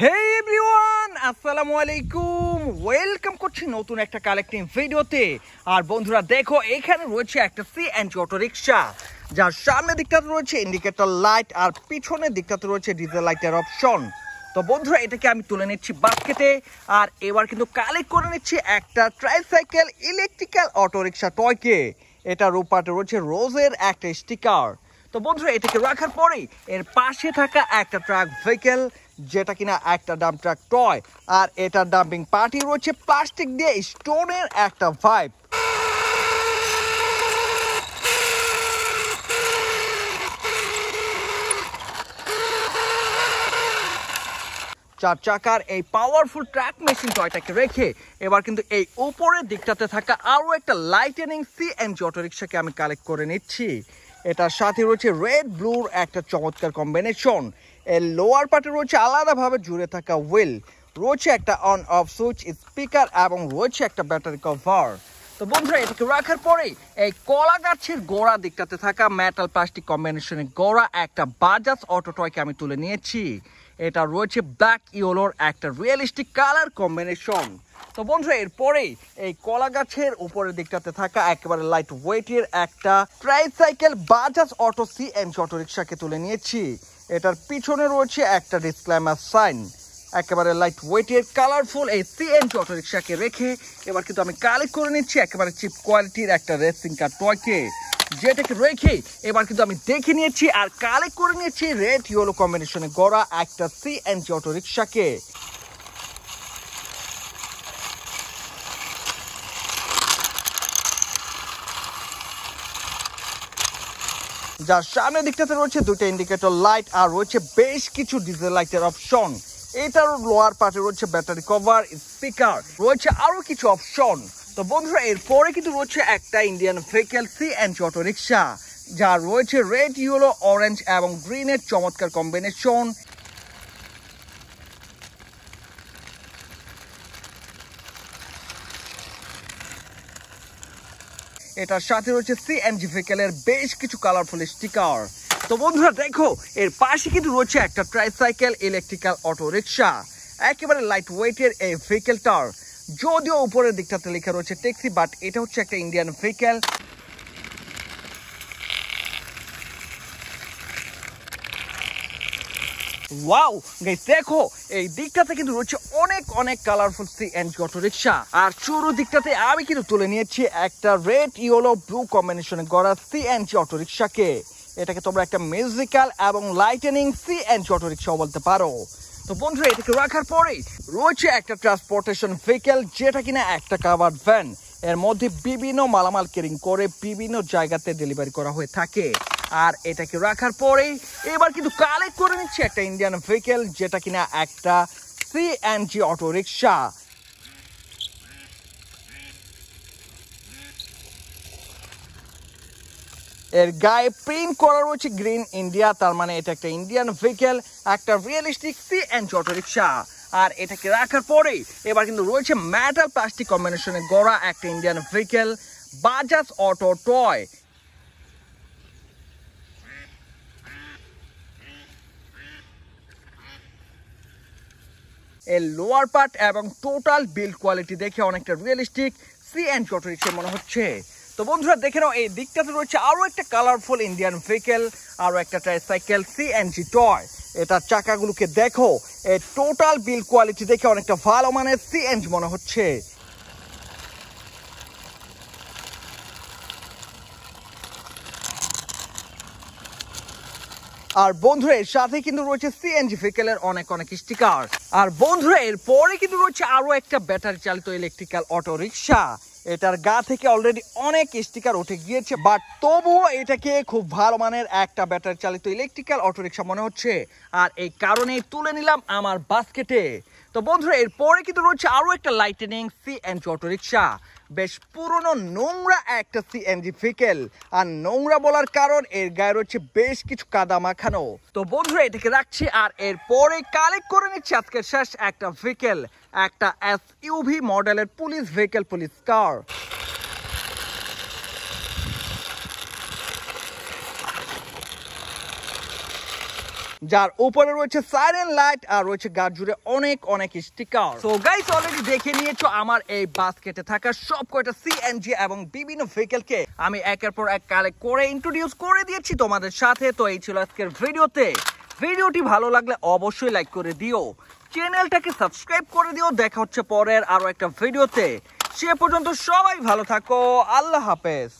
হে everyone আসসালামু আলাইকুম welcome করছি নতুন একটা কালেক্টিং ভিডিওতে আর বন্ধুরা দেখো এখানে রয়েছে একটা সি অটো রিক্সা যার সামনের দিকটাতে রয়েছে লাইট আর পিছনের দিকটাতে রয়েছে অপশন তো বন্ধুরা এটাকে আমি তুলে নিচ্ছি বাস্কেটে আর এবার কিন্তু কালেক্ট করে নিচ্ছি একটা ট্রাইসাইকেল ইলেকট্রিক্যাল অটো টয়কে এটা রূপাটে রয়েছে রোজের একটা স্টিকার তো বন্ধুরা এটাকে রাখার পরেই এর পাশে থাকা একটা ট্রাক ভেহিকেল যেটা কিনা একটা ডাম্প ট্রাক টয় আর এটার ডাম্পিং পার্টি রয়েছে প্লাস্টিক দিয়ে স্টোনের একটা ভাইব চার চাকার এই পাওয়ারফুল ট্র্যাক মেশিন টয়টাকে রেখে এবার কিন্তু এই উপরের দিকটাতে থাকা আরও একটা লাইটেনিং সি অটো অটোরিক্সাকে আমি কালেক্ট করে নিচ্ছি এটার সাথে রয়েছে রেড ব্লুর একটা চমৎকার কম্বিনেশন এর লোয়ার পার্টে রয়েছে আলাদাভাবে জুড়ে থাকা হুইল রয়েছে একটা অন অফ সুইচ স্পিকার এবং রয়েছে একটা ব্যাটারি কভার তো বন্ধুরা এটাকে রাখার পরে এই কলা গাছের গোড়া দিকটাতে থাকা মেটাল প্লাস্টিক কম্বিনেশনের গোড়া একটা বাজাজ অটোটয়কে আমি তুলে নিয়েছি এটা রয়েছে ব্ল্যাক ইয়োলোর একটা রিয়েলিস্টিক কালার কম্বিনেশন তো বন্ধুরা এরপরে এই কলা গাছের উপরের দিকটাতে থাকা একেবারে লাইট ওয়েটের একটা tricycle Bajaj auto C M auto রিক্সাকে তুলে নিয়েছি এটার পিছনে রয়েছে একটা ডিসক্লাইমার সাইন একেবারে লাইট ওয়েটের কালারফুল এই সিএনটি অটোরিকশাকে রেখে এবার কিন্তু আমি কালেক্ট করে নিচ্ছি একেবারে চিপ কোয়ালিটির একটা রেসিং কার টয়কে যেটাকে রেখে এবার কিন্তু আমি দেখে নিয়েছি আর কালেক্ট করে নিয়েছি রেড ইয়েলো কম্বিনেশনে গড়া একটা সিএনজি অটোরিকশাকে যার সামনের দিকটাতে রয়েছে দুটো ইন্ডিকেটর লাইট আর রয়েছে বেশ কিছু ডিজেল লাইটের অপশন এটার লোয়ার পার্টে রয়েছে ব্যাটারি কভার স্পিকার রয়েছে আরো কিছু অপশন তো বন্ধুরা এরপরে কিন্তু রয়েছে একটা Indian vehicle C and auto rickshaw যা রয়েছে রেড ইয়েলো অরেঞ্জ এবং গ্রিনের চমৎকার কম্বিনেশন এটার সাথে রয়েছে জি ভেহিকেলের বেশ কিছু কালারফুল স্টিকার তো বন্ধুরা দেখো এর পাশে কিন্তু রয়েছে একটা ট্রাইসাইকেল ইলেকট্রিক্যাল অটো রিক্সা একেবারে লাইট ওয়েটের এই ভেহিকেলটার যদিও উপরের দিকটাতে লেখা রয়েছে ট্যাক্সি বাট এটা হচ্ছে একটা ইন্ডিয়ান ভেহিকেল ওয়াও দেখো এই দিকটাতে কিন্তু রয়েছে অনেক অনেক colourful three and auto rickshaw আর চোরো দিকটাতে আমি কিন্তু তুলে নিয়েছি একটা রেড ইয়েলো ব্লু কম্বিনেশনে গড়া সি এন্ড অটো রিক্সাকে এটাকে তোমরা একটা মিউজিক্যাল এবং লাইটেনিং সি অ্যান্ড অটো রিক্সাও বলতে পারো তো বন্ধু এটাকে রাখার পরেই রয়েছে একটা ট্রান্সপোর্টেশন ভেহিকেল যেটা কিনা একটা কাভার ভ্যান এর মধ্যে বিভিন্ন মালামাল কেরিং করে বিভিন্ন জায়গাতে ডেলিভারি করা হয়ে থাকে আর এটাকে রাখার পরেই এবার কিন্তু কালেক্ট করে নিচ্ছে একটা ইন্ডিয়ান ভেহিকেল যেটা কিনা একটা C and G auto rickshaw এর গায়ে প্রিন্ট করা রয়েছে গ্রিন ইন্ডিয়া তার মানে এটা একটা ইন্ডিয়ান ভেহিকেল একটা realistic C and auto rickshaw আর এটাকে রাখার পরে এবার কিন্তু রয়েছে ম্যাটাল প্লাস্টিক কম্বিনেশনে গড়া একটা Indian vehicle Bajaj auto toy এর লোয়ার পার্ট এবং টোটাল বিল্ড কোয়ালিটি দেখে অনেকটা realistic C and auto rickshaw মনে হচ্ছে তো বন্ধুরা দেখে নাও এই দিকটাতে রয়েছে আরও একটা কালারফুল ইন্ডিয়ান ভেহিকেল আরও একটা ট্রাইসাইকেল সিএনজি টয় এটার চাকাগুলোকে দেখো এর টোটাল বিল কোয়ালিটি দেখে অনেকটা ভালো মানে সিএনজি মনে হচ্ছে আর বন্ধুরা এর সাথে কিন্তু রয়েছে সিএনজি ভেহিকেলের অনেক অনেক স্টিকার আর বন্ধুরা এর পরে কিন্তু রয়েছে আরও একটা ব্যাটারি চালিত ইলেকট্রিক্যাল অটো রিক্সা এটার গা থেকে অলরেডি অনেক স্টিকার উঠে গিয়েছে বাট তবুও এটাকে খুব ভালো মানের একটা ব্যাটারি চালিত ইলেকট্রিক্যাল অটোরিক্সা মনে হচ্ছে আর এই কারণেই তুলে নিলাম আমার বাস্কেটে তো বন্ধুরা এরপরে কিন্তু রয়েছে আরও একটা লাইটেনিং সি অ্যান্ড অটোরিক্সা বেশ পুরনো নোংরা একটা সিএনজি ফিকেল আর নোংরা বলার কারণ এর গায়ে রয়েছে বেশ কিছু কাদা মাখানো তো বন্ধুরা এটাকে রাখছি আর এর পরে কালেক্ট করে নিচ্ছি আজকের শেষ একটা ভেহিকেল একটা এস ইউভি মডেলের পুলিশ ভেহিকেল পুলিশ কার যার উপরে রয়েছে সাইরেন লাইট আর রয়েছে গাছ জুড়ে অনেক অনেক স্টিকার সো গাইস অলরেডি দেখে নিয়েছো আমার এই বাস্কেটে থাকা সব কয়টা সিএনজি এবং বিভিন্ন ভেহিকেলকে আমি একের পর এক কালেক্ট করে ইন্ট্রোডিউস করে দিয়েছি তোমাদের সাথে তো এই ছিল আজকের ভিডিওতে ভিডিওটি ভালো লাগলে অবশ্যই লাইক করে দিও চ্যানেলটাকে সাবস্ক্রাইব করে দিও দেখা হচ্ছে পরের আরো একটা ভিডিওতে সে পর্যন্ত সবাই ভালো থাকো আল্লাহ হাফেজ